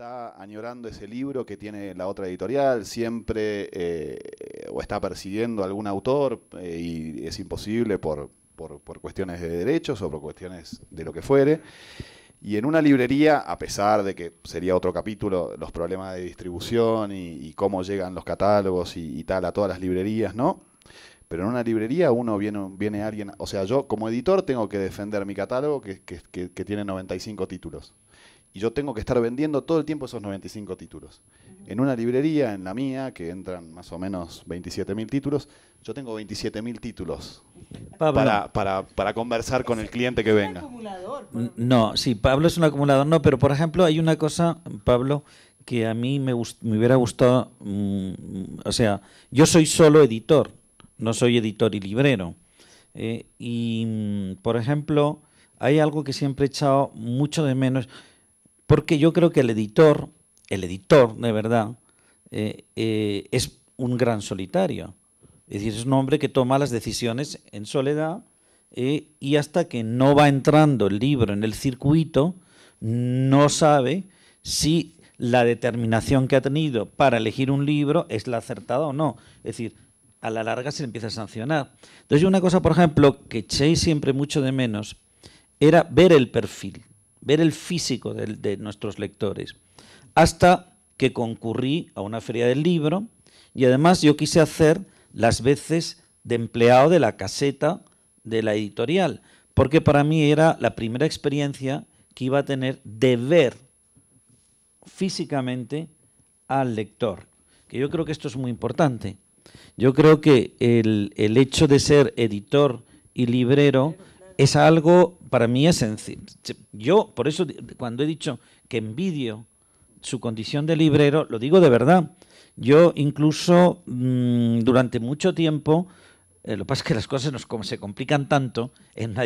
está añorando ese libro que tiene la otra editorial, siempre eh, o está persiguiendo algún autor eh, y es imposible por, por, cuestiones de derechos o por cuestiones de lo que fuere. Y en una librería, a pesar de que sería otro capítulo, los problemas de distribución y, cómo llegan los catálogos y, tal a todas las librerías, ¿no? Pero en una librería uno viene, viene alguien, o sea, yo como editor tengo que defender mi catálogo que, que, que, que tiene 95 títulos y yo tengo que estar vendiendo todo el tiempo esos 95 títulos. En una librería, en la mía, que entran más o menos 27.000 títulos, yo tengo 27.000 títulos para, para, conversar con el cliente que venga. Es acumulador. No, sí, Pablo es un acumulador, no, pero por ejemplo hay una cosa, Pablo, que a mí me, hubiera gustado, mm, o sea, yo soy solo editor, no soy editor y librero. Eh, y, mm, por ejemplo, hay algo que siempre he echado mucho de menos porque yo creo que el editor, el editor de verdad, eh, eh, es un gran solitario. Es decir, es un hombre que toma las decisiones en soledad eh, y hasta que no va entrando el libro en el circuito, no sabe si la determinación que ha tenido para elegir un libro es la acertada o no. Es decir, a la larga se empieza a sancionar. Entonces, una cosa, por ejemplo, que eché siempre mucho de menos era ver el perfil ver el físico de, nuestros lectores, hasta que concurrí a una feria del libro y además yo quise hacer las veces de empleado de la caseta de la editorial, porque para mí era la primera experiencia que iba a tener de ver físicamente al lector, que yo creo que esto es muy importante. Yo creo que el, el hecho de ser editor y librero es algo para mí esencial. Yo, por eso, cuando he dicho que envidio su condición de librero, lo digo de verdad. Yo incluso mm, durante mucho tiempo, eh, lo que pasa es que las cosas nos, se complican tanto en una,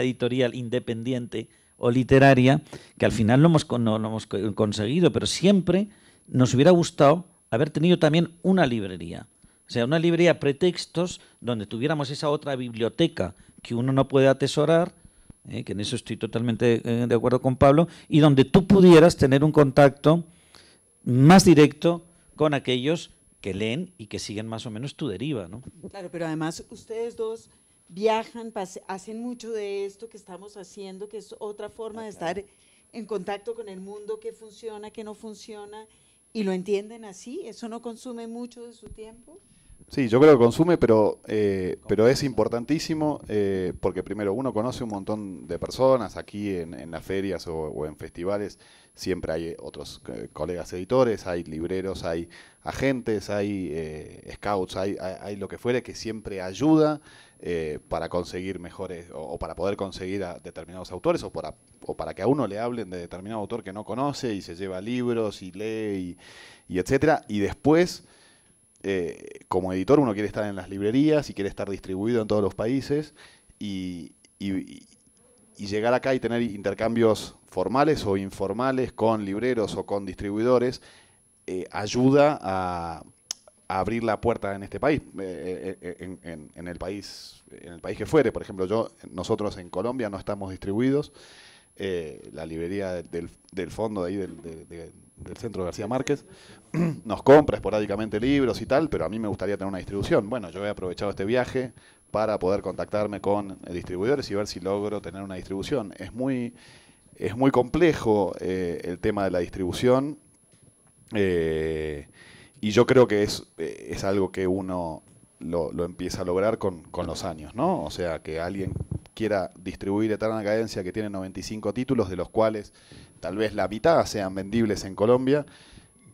editorial independiente o literaria, que al final no no hemos conseguido, pero siempre nos hubiera gustado haber tenido también una librería. O sea, una librería pretextos donde tuviéramos esa otra biblioteca que uno no puede atesorar, eh, que en eso estoy totalmente eh, de acuerdo con Pablo, y donde tú pudieras tener un contacto más directo con aquellos que leen y que siguen más o menos tu deriva, Claro, pero además ustedes dos viajan, hacen mucho de esto que estamos haciendo, que es otra forma de ah, estar en contacto con el mundo, que funciona, que no funciona, y lo entienden así, eso no consume mucho de su tiempo. Sí, yo creo que consume, pero, eh, pero es importantísimo eh, porque primero uno conoce un montón de personas aquí en, las ferias o, en festivales, siempre hay eh, otros colegas editores, hay libreros, hay agentes, hay scouts, hay, lo que fuere que siempre ayuda para conseguir mejores o, para poder conseguir a determinados autores o para, o para que a uno le hablen de determinado autor que no conoce y se lleva libros y lee y etcétera. Y después eh, como editor uno quiere estar en las librerías y quiere estar distribuido en todos los países y, llegar acá y tener intercambios formales o informales con libreros o con distribuidores eh, ayuda a, abrir la puerta en este país, eh, en, el país, en el país que fuere. Por ejemplo, yo, nosotros en Colombia no estamos distribuidos. la librería del, fondo de ahí del, de, del centro García Márquez, nos compra esporádicamente libros y tal, pero a mí me gustaría tener una distribución. Bueno, yo he aprovechado este viaje para poder contactarme con eh, distribuidores y ver si logro tener una distribución. Es muy, es muy complejo eh, el tema de la distribución eh, y yo creo que es, es algo que uno lo, empieza a lograr con, con los años, ¿no? O sea, que alguien quiera distribuir Eterna Cadencia, que tiene 95 títulos, de los cuales tal vez la mitad sean vendibles en Colombia,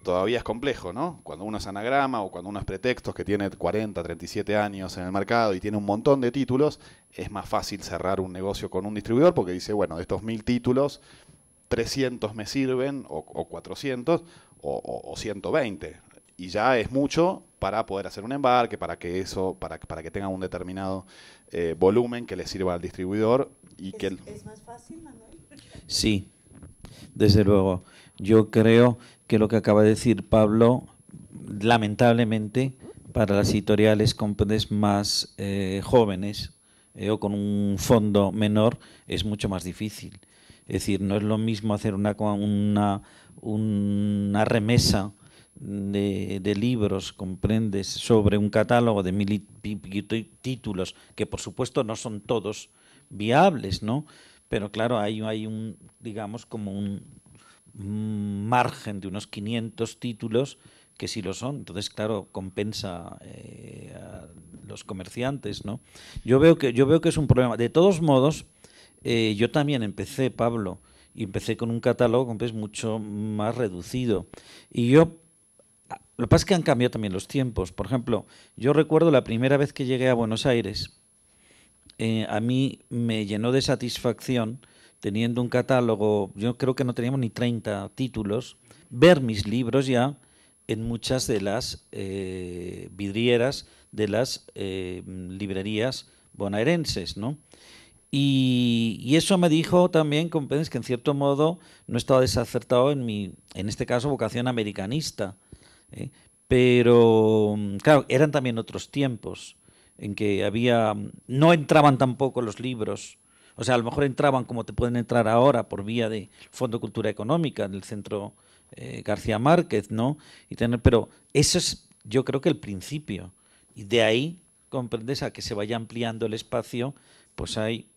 todavía es complejo, ¿no? Cuando uno es anagrama o cuando uno es pretextos, que tiene 40, 37 años en el mercado y tiene un montón de títulos, es más fácil cerrar un negocio con un distribuidor porque dice, bueno, de estos mil títulos, 300 me sirven o, 400 o, o, o 120 y ya es mucho para poder hacer un embarque, para que eso, para, para que tenga un determinado eh, volumen que le sirva al distribuidor y que es más fácil, Manuel. Sí, desde luego. Yo creo que lo que acaba de decir Pablo, lamentablemente para las editoriales con más eh, jóvenes eh, o con un fondo menor es mucho más difícil. Es decir, no es lo mismo hacer una, una, una remesa de, libros, comprendes, sobre un catálogo de mil títulos, que por supuesto no son todos viables, ¿no? Pero claro, hay, hay un, digamos, como un margen de unos 500 títulos que sí lo son. Entonces, claro, compensa eh, a los comerciantes, ¿no? Yo veo, que, yo veo que es un problema. De todos modos, eh, yo también empecé, Pablo, y empecé con un catálogo mucho más reducido. Y yo lo que pasa es que han cambiado también los tiempos. Por ejemplo, yo recuerdo la primera vez que llegué a Buenos Aires, eh, a mí me llenó de satisfacción teniendo un catálogo, yo creo que no teníamos ni 30 títulos, ver mis libros ya en muchas de las eh, vidrieras de las eh, librerías bonaerenses, ¿no? Y, eso me dijo también, que en cierto modo no estaba desacertado en mi, en este caso, vocación americanista, ¿eh? Pero, mm, claro, eran también otros tiempos en que había, mm, no entraban tampoco los libros, o sea, a lo mejor entraban como te pueden entrar ahora por vía de Fondo Cultura Económica, del Centro eh, García Márquez, ¿no? Y tener, pero eso es, yo creo que el principio. Y de ahí, comprendes, a que se vaya ampliando el espacio, pues hay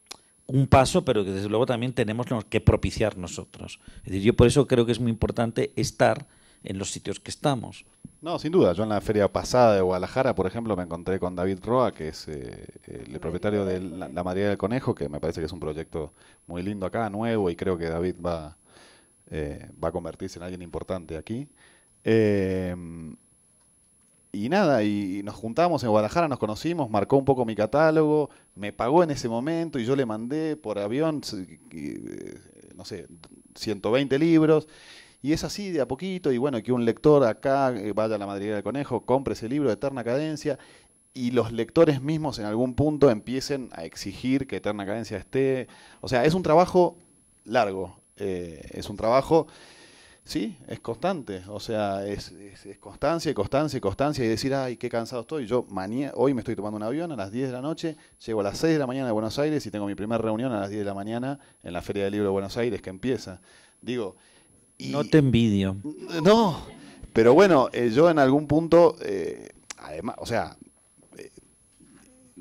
un paso, pero que desde luego también tenemos que propiciar nosotros. Es decir, yo por eso creo que es muy importante estar en los sitios que estamos. No, sin duda. Yo en la feria pasada de Guadalajara, por ejemplo, me encontré con David Roa, que es eh, el propietario de la, María del Conejo, que me parece que es un proyecto muy lindo acá, nuevo, y creo que David va, eh, va a convertirse en alguien importante aquí. Eh, y nada, y nos juntamos en Guadalajara, nos conocimos, marcó un poco mi catálogo, me pagó en ese momento y yo le mandé por avión, no sé, 120 libros y es así de a poquito, y bueno, que un lector acá eh, vaya a la madriguera del conejo, compre ese libro de Eterna Cadencia, y los lectores mismos en algún punto empiecen a exigir que Eterna Cadencia esté. O sea, es un trabajo largo, eh, es un trabajo... Sí, es constante, o sea, es, constancia y constancia y constancia y decir, ay, qué cansado estoy. Yo hoy me estoy tomando un avión a las 10 de la noche, llego a las 6 de la mañana a Buenos Aires y tengo mi primera reunión a las 10 de la mañana en la Feria del Libro de Buenos Aires que empieza. Digo, no te envidio. No, pero bueno, eh, yo en algún punto, eh, además, o sea,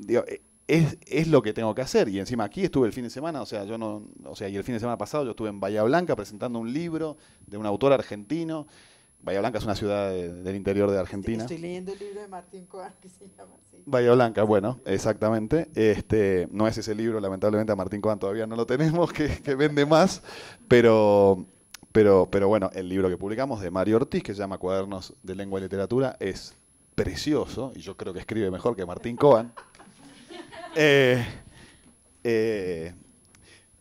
eh, es, lo que tengo que hacer. Y encima aquí estuve el fin de semana, o sea, yo no, o sea, y el fin de semana pasado yo estuve en Bahía Blanca presentando un libro de un autor argentino. Bahía Blanca es una ciudad del interior de Argentina. Estoy leyendo el libro de Martín Coan que se llama así. Bahía Blanca, bueno, exactamente. Este, no es ese libro, lamentablemente a Martín Coan todavía no lo tenemos, que vende más, pero pero, pero bueno, el libro que publicamos de Mario Ortiz, que se llama Cuadernos de Lengua y Literatura, es precioso, y yo creo que escribe mejor que Martín Cohen. Eh, eh,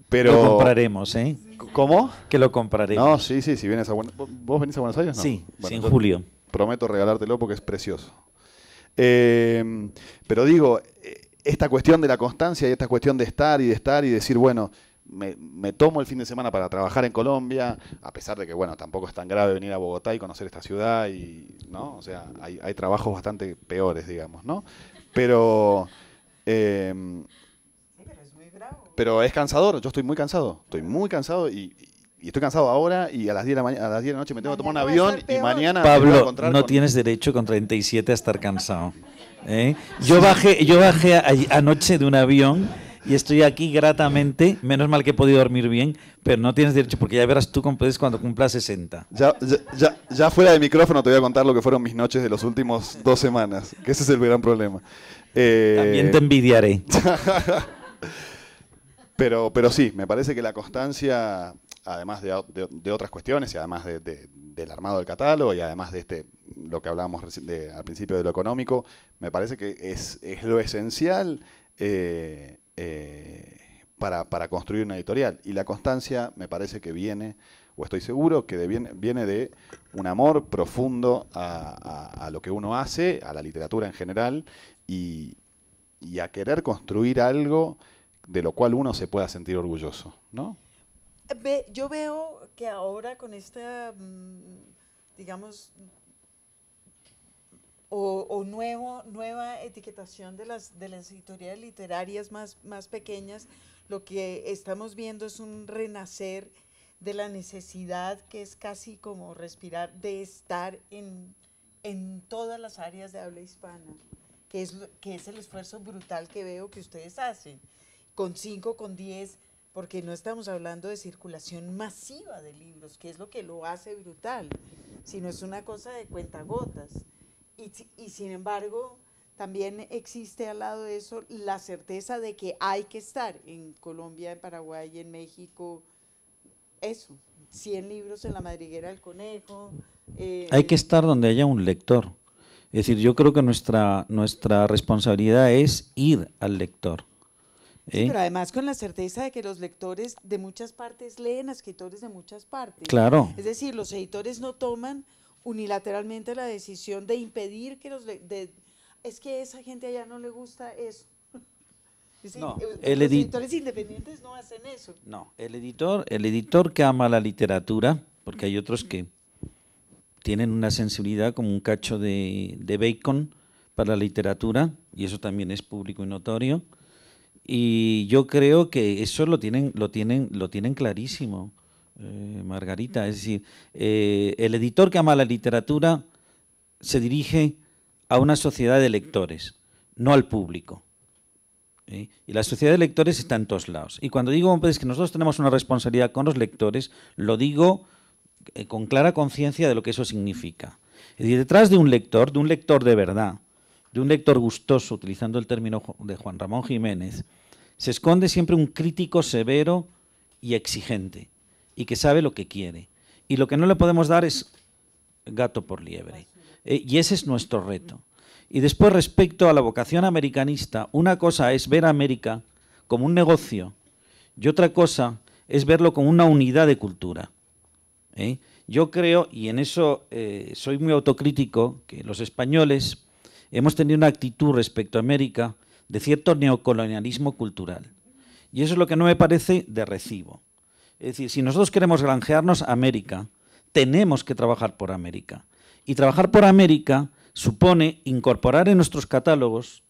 pero... Lo compraremos, ¿eh? ¿Cómo? Que lo compraremos. No, sí, sí, si vienes a Buenos ¿Vos venís a Buenos Aires? Sí, en julio. Prometo regalártelo porque es precioso. Eh, pero digo, esta cuestión de la constancia y esta cuestión de estar y de estar y decir, bueno, me, tomo el fin de semana para trabajar en Colombia, a pesar de que, bueno, tampoco es tan grave venir a Bogotá y conocer esta ciudad, y, ¿no? O sea, hay, trabajos bastante peores, digamos, ¿no? Pero... Em, pero es cansador, yo estoy muy cansado, estoy muy cansado y, estoy cansado ahora y a las 10 de la, mañana, a la noche me tengo que tomar un avión y mañana... Pablo, no tienes derecho con 37 a estar cansado. ¿eh? Yo bajé, yo bajé anoche de un avión y estoy aquí gratamente. Menos mal que he podido dormir bien, pero no tienes derecho porque ya verás tú cómo puedes cuando cumplas 60. Ya, fuera de micrófono te voy a contar lo que fueron mis noches de los últimos dos semanas, que ese es el gran problema. Eh, También te envidiaré. pero, pero sí, me parece que la constancia, además de, otras cuestiones y además de, del armado del catálogo y además de este lo que hablábamos al principio de lo económico, me parece que es, lo esencial eh, eh, para, construir una editorial. Y la constancia me parece que viene, o estoy seguro, que viene, de un amor profundo a, lo que uno hace, a la literatura en general, y, a querer construir algo de lo cual uno se pueda sentir orgulloso, ¿no? yo veo que ahora con esta, mm, digamos, o, nueva etiquetación de las, de editoriales literarias más, pequeñas, lo que estamos viendo es un renacer de la necesidad que es casi como respirar, de estar en, todas las áreas de habla hispana, que es, que es el esfuerzo brutal que veo que ustedes hacen, con cinco, con 10 porque no estamos hablando de circulación masiva de libros, que es lo que lo hace brutal, sino es una cosa de cuentagotas. Y, sin embargo, también existe al lado de eso la certeza de que hay que estar en Colombia, en Paraguay, en México, eso, 100 libros en la madriguera del conejo. Eh, hay que estar donde haya un lector. Es decir, yo creo que nuestra, nuestra responsabilidad es ir al lector. ¿eh? pero además con la certeza de que los lectores de muchas partes leen a escritores de muchas partes. Claro. Es decir, los editores no toman unilateralmente la decisión de impedir que los... De, es que esa gente allá no le gusta eso. no, eh, los editores independientes no hacen eso. No, el editor, el editor que ama la literatura, porque hay otros que tienen una sensibilidad como un cacho de, de bacon para la literatura, y eso también es público y notorio. Y yo creo que eso lo tienen, lo tienen, lo tienen clarísimo. Eh, Margarita. Es decir, eh, el editor que ama la literatura se dirige a una sociedad de lectores, no al público. Y la sociedad de lectores está en todos lados. Y cuando digo que nosotros tenemos una responsabilidad con los lectores, lo digo eh, con clara conciencia de lo que eso significa. Y detrás de un lector, de un lector de verdad, de un lector gustoso, utilizando el término de Juan Ramón Jiménez, se esconde siempre un crítico severo y exigente y que sabe lo que quiere. Y lo que no le podemos dar es gato por liebre. Eh, y ese es nuestro reto. Y después respecto a la vocación americanista, una cosa es ver a América como un negocio y otra cosa es verlo como una unidad de cultura. ¿eh? Yo creo, y en eso eh, soy muy autocrítico, que los españoles hemos tenido una actitud respecto a América de cierto neocolonialismo cultural. Y eso es lo que no me parece de recibo. Es decir, si nosotros queremos granjearnos América, tenemos que trabajar por América. Y trabajar por América supone incorporar en nuestros catálogos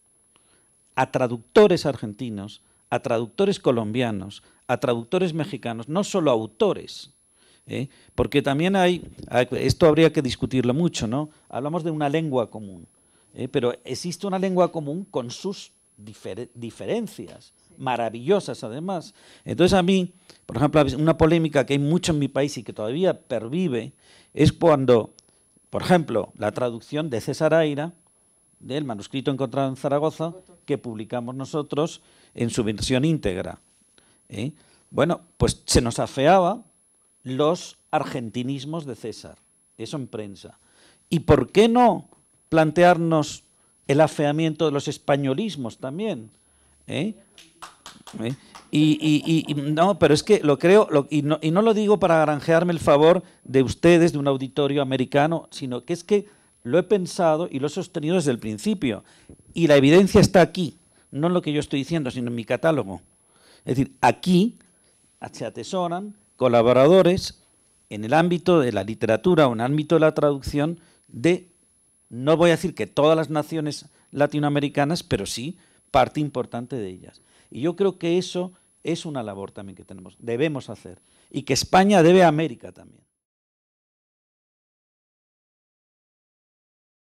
a traductores argentinos, a traductores colombianos, a traductores mexicanos, no solo autores. ¿eh? Porque también hay, esto habría que discutirlo mucho, ¿no? Hablamos de una lengua común, ¿eh? pero existe una lengua común con sus diferencias maravillosas además. Entonces a mí, por ejemplo, una polémica que hay mucho en mi país y que todavía pervive es cuando, por ejemplo, la traducción de César Aira, del manuscrito encontrado en Zaragoza, que publicamos nosotros en su versión íntegra. ¿eh? Bueno, pues se nos afeaba los argentinismos de César, eso en prensa. ¿Y por qué no plantearnos el afeamiento de los españolismos también? ¿eh? ¿Eh? Y, no, pero es que lo creo, y, no, y no lo digo para granjearme el favor de ustedes, de un auditorio americano, sino que es que lo he pensado y lo he sostenido desde el principio. Y la evidencia está aquí, no en lo que yo estoy diciendo, sino en mi catálogo. Es decir, aquí se atesoran colaboradores en el ámbito de la literatura o en el ámbito de la traducción de, no voy a decir que todas las naciones latinoamericanas, pero sí parte importante de ellas. Y yo creo que eso es una labor también que tenemos, debemos hacer. Y que España debe a América también.